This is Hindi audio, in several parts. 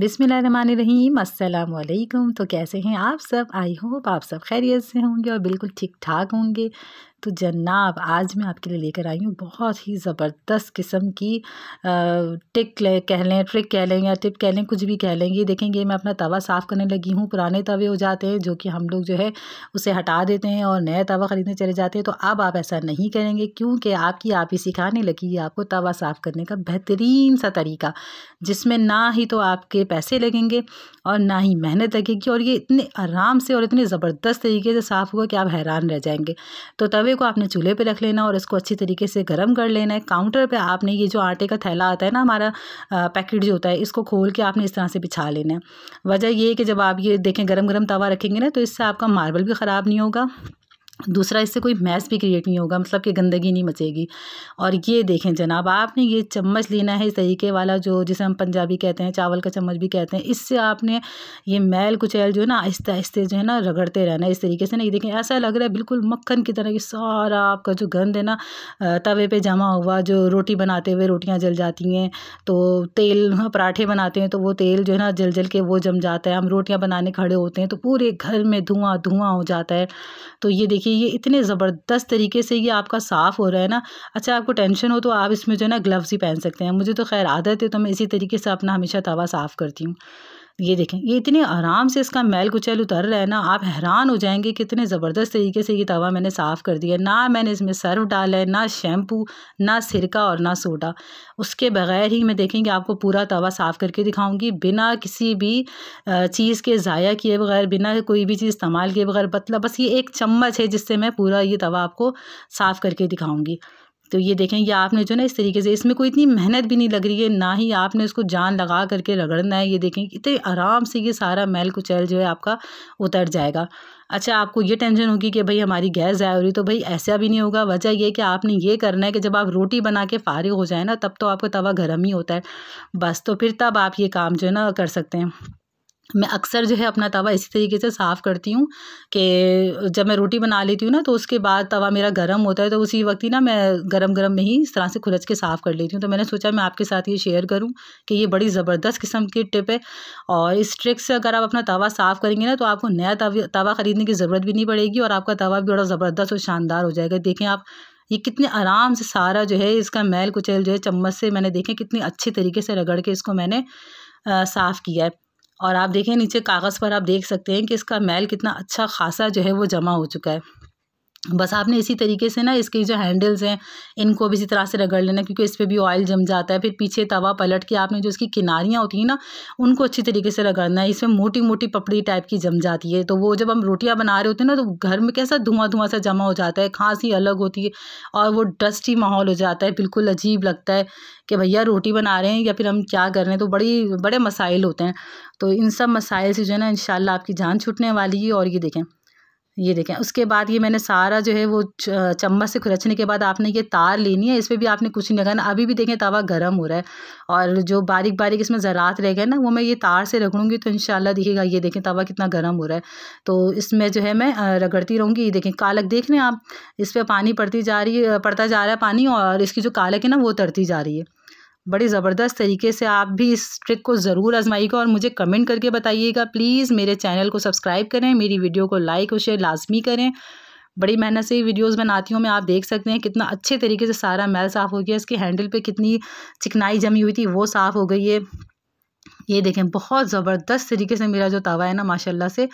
बिसमीम अल्लाम तो कैसे हैं आप सब आई होप आप सब खैरियत से होंगे और बिल्कुल ठीक ठाक होंगे तो जनाब आज मैं आपके लिए लेकर आई हूँ बहुत ही ज़बरदस्त किस्म की टिक कह लें ट्रिक कह लें या टिप कह लें कुछ भी कह लेंगे देखेंगे मैं अपना तवा साफ़ करने लगी हूँ पुराने तवे हो जाते हैं जो कि हम लोग जो है उसे हटा देते हैं और नया तवा ख़रीदने चले जाते हैं तो अब आप ऐसा नहीं करेंगे क्योंकि आपकी आप ही सिखाने लगी आपको तवा साफ़ करने का बेहतरीन सा तरीका जिसमें ना ही तो आपके पैसे लगेंगे और ना ही मेहनत लगेगी और ये इतने आराम से और इतने ज़बरदस्त तरीके से साफ़ हुआ कि आप हैरान रह जाएंगे तो तवे तवे को आपने चूल्हे पे रख लेना और इसको अच्छी तरीके से गर्म कर लेना है काउंटर पे आपने ये जो आटे का थैला आता है ना हमारा पैकेट जो होता है इसको खोल के आपने इस तरह से बिछा लेना है वजह ये है कि जब आप ये देखें गर्म गर्म तवा रखेंगे ना तो इससे आपका मार्बल भी ख़राब नहीं होगा दूसरा इससे कोई मैस भी क्रिएट नहीं होगा मतलब कि गंदगी नहीं मचेगी और ये देखें जनाब आपने ये चम्मच लेना है इस तरीके वाला जो जिसे हम पंजाबी कहते हैं चावल का चम्मच भी कहते हैं इससे आपने ये मैल कुचैल जो है ना आहिस्ते आहिस्ते जो है ना रगड़ते रहना इस तरीके से ना ये देखें ऐसा लग रहा है बिल्कुल मक्खन की तरह की सारा आपका जो गंद है ना तवे पर जमा हुआ जो रोटी बनाते हुए रोटियाँ जल जाती हैं तो तेल हाँ, पराठे बनाते हैं तो वो तेल जो है ना जल जल के वो जम जाता है हम रोटियाँ बनाने खड़े होते हैं तो पूरे घर में धुआँ धुआँ हो जाता है तो ये देखिए देखिए ये इतने ज़बरदस्त तरीके से ये आपका साफ़ हो रहा है ना अच्छा आपको टेंशन हो तो आप इसमें जो है ना ग्लव्स ही पहन सकते हैं मुझे तो खैर आदत है तो मैं इसी तरीके से अपना हमेशा तवा साफ़ करती हूँ ये देखें ये इतने आराम से इसका मैल कुचैल उतर रहा है ना आप हैरान हो जाएंगे कितने ज़बरदस्त तरीके से ये तवा मैंने साफ़ कर दिया ना मैंने इसमें सर्फ डाला है ना शैम्पू ना सिरका और ना सोडा उसके बगैर ही मैं देखेंगे आपको पूरा तवा साफ़ करके दिखाऊंगी बिना किसी भी चीज़ के ज़ाया किए बगैर बिना कोई भी चीज़ इस्तेमाल किए बगैर मतलब बस ये एक चम्मच है जिससे मैं पूरा ये तवा आपको साफ़ करके दिखाऊँगी तो ये देखें ये आपने जो ना इस तरीके से इसमें कोई इतनी मेहनत भी नहीं लग रही है ना ही आपने उसको जान लगा करके रगड़ना है ये देखें इतने आराम से ये सारा मैल कुचैल जो है आपका उतर जाएगा अच्छा आपको ये टेंशन होगी कि भाई हमारी गैस ज़ाय हो रही तो भाई ऐसा भी नहीं होगा वजह यह कि आपने ये करना है कि जब आप रोटी बना के फारिग हो जाए ना तब तो आपका तवा गर्म ही होता है बस तो फिर तब आप ये काम जो है ना कर सकते हैं मैं अक्सर जो है अपना तवा इसी तरीके से साफ़ करती हूँ कि जब मैं रोटी बना लेती हूँ ना तो उसके बाद तवा मेरा गर्म होता है तो उसी वक्त ही ना मैं गर्म गर्म में ही इस तरह से खुलच के साफ़ कर लेती हूँ तो मैंने सोचा मैं आपके साथ ये शेयर करूँ कि ये बड़ी ज़बरदस्त किस्म की टिप है और इस ट्रिक से अगर आप अपना तवा साफ़ करेंगे ना तो आपको नया तवा ख़रीदने की ज़रूरत भी नहीं पड़ेगी और आपका तवा भी बड़ा ज़बरदस्त और शानदार हो जाएगा देखें आप ये कितने आराम से सारा जो है इसका मैल कुचैल जो है चम्मच से मैंने देखें कितनी अच्छे तरीके से रगड़ के इसको मैंने साफ़ किया है और आप देखें नीचे कागज़ पर आप देख सकते हैं कि इसका मैल कितना अच्छा खासा जो है वो जमा हो चुका है बस आपने इसी तरीके से ना इसके जो हैंडल्स हैं इनको भी इसी तरह से रगड़ लेना क्योंकि इस पर भी ऑयल जम जाता है फिर पीछे तवा पलट के आपने जो इसकी किनारियाँ होती हैं ना उनको अच्छी तरीके से रगड़ना है इसमें मोटी मोटी पपड़ी टाइप की जम जाती है तो वो जब हम रोटियाँ बना रहे होते हैं ना तो घर में कैसा धुआं धुआं सा जमा हो जाता है खांसी अलग होती है और वो डस्टी माहौल हो जाता है बिल्कुल अजीब लगता है कि भैया रोटी बना रहे हैं या फिर हम क्या कर रहे हैं तो बड़ी बड़े मसाइल होते हैं तो इन सब मसाइल से जो है ना इन आपकी जान छूटने वाली है और ये देखें ये देखें उसके बाद ये मैंने सारा जो है वो चम्मच से खुरचने के बाद आपने ये तार लेनी है इस पर भी आपने कुछ नहीं लगाना अभी भी देखें तवा गर्म हो रहा है और जो बारीक बारीक इसमें ज़रात रह गए ना वो मैं ये तार से रगड़ूँगी तो इन दिखेगा ये देखें तवा कितना गर्म हो रहा है तो इसमें जो है मैं रगड़ती रहूँगी ये देखें कालक देख लें आप इस पर पानी पड़ती जा रही है पड़ता जा रहा है पानी और इसकी जो कालक है ना वो तरती जा रही है बड़े ज़बरदस्त तरीके से आप भी इस ट्रिक को ज़रूर आजमाइएगा और मुझे कमेंट करके बताइएगा प्लीज़ मेरे चैनल को सब्सक्राइब करें मेरी वीडियो को लाइक और शेयर लाजमी करें बड़ी मेहनत से वीडियोस बनाती हूँ मैं आप देख सकते हैं कितना अच्छे तरीके से सारा मैल साफ़ हो गया इसके हैंडल पे कितनी चिकनाई जमी हुई थी वो साफ़ हो गई है ये देखें बहुत ज़बरदस्त तरीके से मेरा जो तवा है ना माशाल्लाह से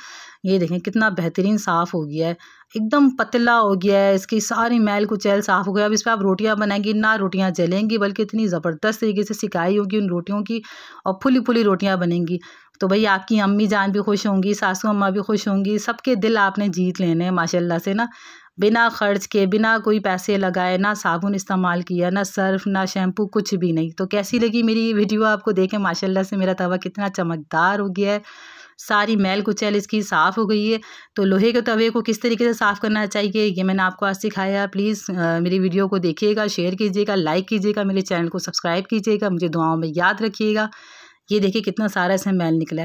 ये देखें कितना बेहतरीन साफ़ हो गया है एकदम पतला हो गया है इसकी सारी मैल कुचैल साफ़ हो गया अब इस पर आप रोटियां बनाएंगी ना रोटियां जलेंगी बल्कि इतनी ज़बरदस्त तरीके से सिकाई होगी उन रोटियों की और फुली फुली रोटियाँ बनेंगी तो भाई आपकी अम्मी जान भी खुश होंगी सासू अम्मा भी खुश होंगी सबके दिल आपने जीत लेने हैं माशाल्लाह से ना बिना ख़र्च के बिना कोई पैसे लगाए ना साबुन इस्तेमाल किया ना सर्फ़ ना शैम्पू कुछ भी नहीं तो कैसी लगी मेरी ये वीडियो आपको देखें माशाल्लाह से मेरा तवा कितना चमकदार हो गया है सारी मैल कुचैल इसकी साफ़ हो गई है तो लोहे के तवे को किस तरीके से साफ़ करना चाहिए ये मैंने आपको आज सिखाया प्लीज़ मेरी वीडियो को देखिएगा शेयर कीजिएगा लाइक कीजिएगा मेरे चैनल को सब्सक्राइब कीजिएगा मुझे दुआओं में याद रखिएगा ये देखिए कितना सारा इसमें मैल निकला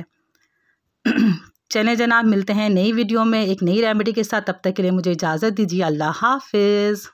है चले जनाब मिलते हैं नई वीडियो में एक नई रेमेडी के साथ तब तक के लिए मुझे इजाज़त दीजिए अल्लाह हाफिज़